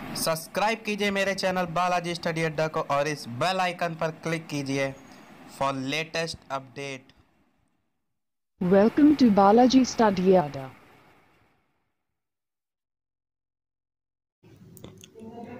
subscribe कीजिए मेरे channel Balaji study अड्डा को और इस बेल आइकन पर क्लिक कीजिए for latest update welcome to Balaji study अड्डा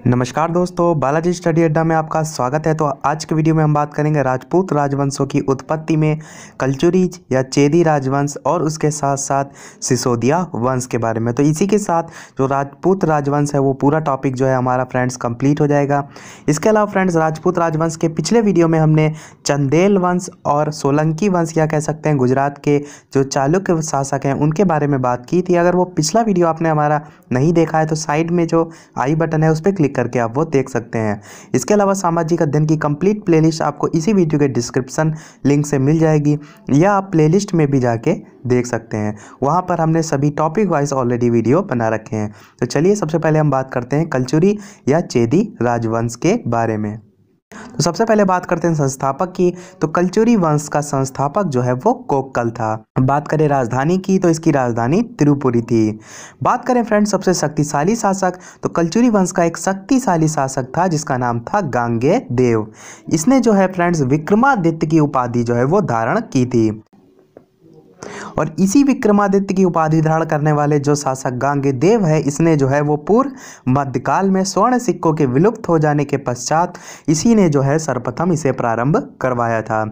नमस्कार दोस्तों बालाजी स्टडी अड्डा में आपका स्वागत है तो आज के वीडियो में हम बात करेंगे राजपूत राजवंशों की उत्पत्ति में कल्चुरीज या चेदी राजवंश और उसके साथ साथ सिसोदिया वंश के बारे में तो इसी के साथ जो राजपूत राजवंश है वो पूरा टॉपिक जो है हमारा फ्रेंड्स कंप्लीट हो जाएगा इसके अलावा फ्रेंड्स राजपूत राजवंश के पिछले वीडियो में हमने चंदेल वंश और सोलंकी वंश या कह सकते हैं गुजरात के जो चालुक्य शासक हैं उनके बारे में बात की थी अगर वो पिछला वीडियो आपने हमारा नहीं देखा है तो साइड में जो आई बटन है उस पर क्लिक क्लिक करके आप वो देख सकते हैं इसके अलावा सामाजिक अध्ययन की कंप्लीट प्लेलिस्ट आपको इसी वीडियो के डिस्क्रिप्शन लिंक से मिल जाएगी या आप प्लेलिस्ट में भी जाके देख सकते हैं वहाँ पर हमने सभी टॉपिक वाइज ऑलरेडी वीडियो बना रखे हैं तो चलिए सबसे पहले हम बात करते हैं कल्चुरी या चेदी राजवंश के बारे में तो सबसे पहले बात करते हैं संस्थापक की तो कलचुरी वंश का संस्थापक जो है वो कोक्कल था बात करें राजधानी की तो इसकी राजधानी तिरुपुरी थी बात करें फ्रेंड सबसे शक्तिशाली शासक तो कलचुरी वंश का एक शक्तिशाली शासक था जिसका नाम था गांगे देव इसने जो है फ्रेंड्स विक्रमादित्य की उपाधि जो है वो धारण की थी और इसी विक्रमादित्य की उपाधि धारण करने वाले जो शासक गांगे देव है इसने जो है वो पूर्व मध्यकाल में स्वर्ण सिक्कों के विलुप्त हो जाने के पश्चात इसी ने जो है सर्वप्रथम इसे प्रारंभ करवाया था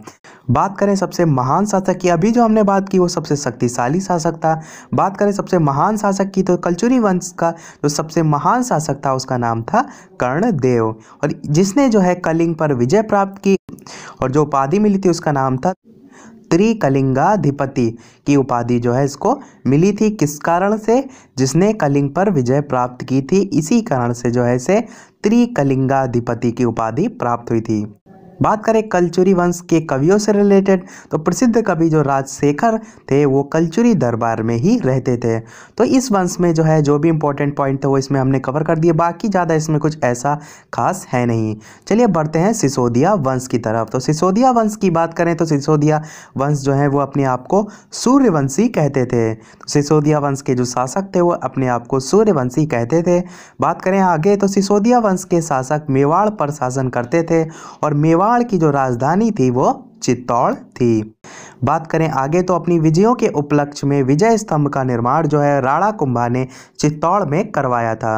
बात करें सबसे महान शासक की अभी जो हमने बात की वो सबसे शक्तिशाली शासक था बात करें सबसे महान शासक की तो कलचुरी वंश का जो सबसे महान शासक था उसका नाम था कर्णदेव और जिसने जो है कलिंग पर विजय प्राप्त की और जो उपाधि मिली थी उसका नाम था त्रिकलिंगाधिपति की उपाधि जो है इसको मिली थी किस कारण से जिसने कलिंग पर विजय प्राप्त की थी इसी कारण से जो है इसे त्रिकलिंगाधिपति की उपाधि प्राप्त हुई थी बात करें कलचुरी वंश के कवियों से रिलेटेड तो प्रसिद्ध कवि जो राजशेखर थे वो कलचुरी दरबार में ही रहते थे तो इस वंश में जो है जो भी इंपॉर्टेंट पॉइंट थे वो इसमें हमने कवर कर दिए बाकी ज़्यादा इसमें कुछ ऐसा खास है नहीं चलिए बढ़ते हैं सिसोदिया वंश की तरफ तो सिसोदिया वंश की बात करें तो सिसोदिया वंश जो है वो अपने आप को सूर्यवंशी कहते थे तो सिसोदिया वंश के जो शासक थे वो अपने आप को सूर्यवंशी कहते थे बात करें आगे तो सिसोदिया वंश के शासक मेवाड़ पर शासन करते थे और मेवाड़ नेपाल की जो राजधानी थी वो चित्तौड़ थी बात करें आगे तो अपनी विजयों के उपलक्ष्य में विजय स्तंभ का निर्माण जो है राणा कुंभा ने चित्तौड़ में करवाया था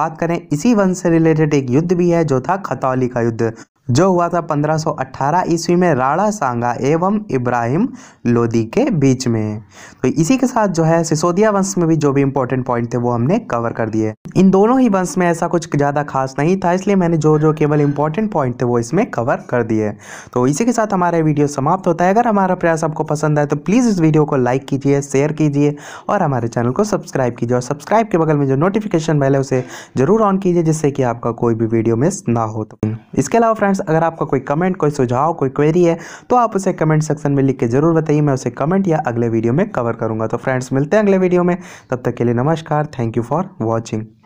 बात करें इसी वंश से रिलेटेड एक युद्ध भी है जो था खतौली का युद्ध जो हुआ था 1518 ईस्वी में राणा सांगा एवं इब्राहिम लोदी के बीच में तो इसी के साथ जो है सिसोदिया वंश में भी जो भी इंपॉर्टेंट पॉइंट थे वो हमने कवर कर दिए इन दोनों ही वंश में ऐसा कुछ ज़्यादा खास नहीं था इसलिए मैंने जो जो केवल इंपॉर्टेंट पॉइंट थे वो इसमें कवर कर दिए तो इसी के साथ हमारा वीडियो समाप्त होता है अगर हमारा प्रयास आपको पसंद आए तो प्लीज़ इस वीडियो को लाइक कीजिए शेयर कीजिए और हमारे चैनल को सब्सक्राइब कीजिए और सब्सक्राइब के बगल में जो नोटिफिकेशन बेल है उसे जरूर ऑन कीजिए जिससे कि आपका कोई भी वीडियो मिस ना हो तो इसके अलावा फ्रेंड्स फ्रेंड्स अगर आपका कोई कमेंट कोई सुझाव कोई क्वेरी है तो आप उसे कमेंट सेक्शन में लिख के ज़रूर बताइए मैं उसे कमेंट या अगले वीडियो में कवर करूंगा तो फ्रेंड्स मिलते हैं अगले वीडियो में तब तक के लिए नमस्कार थैंक यू फॉर वॉचिंग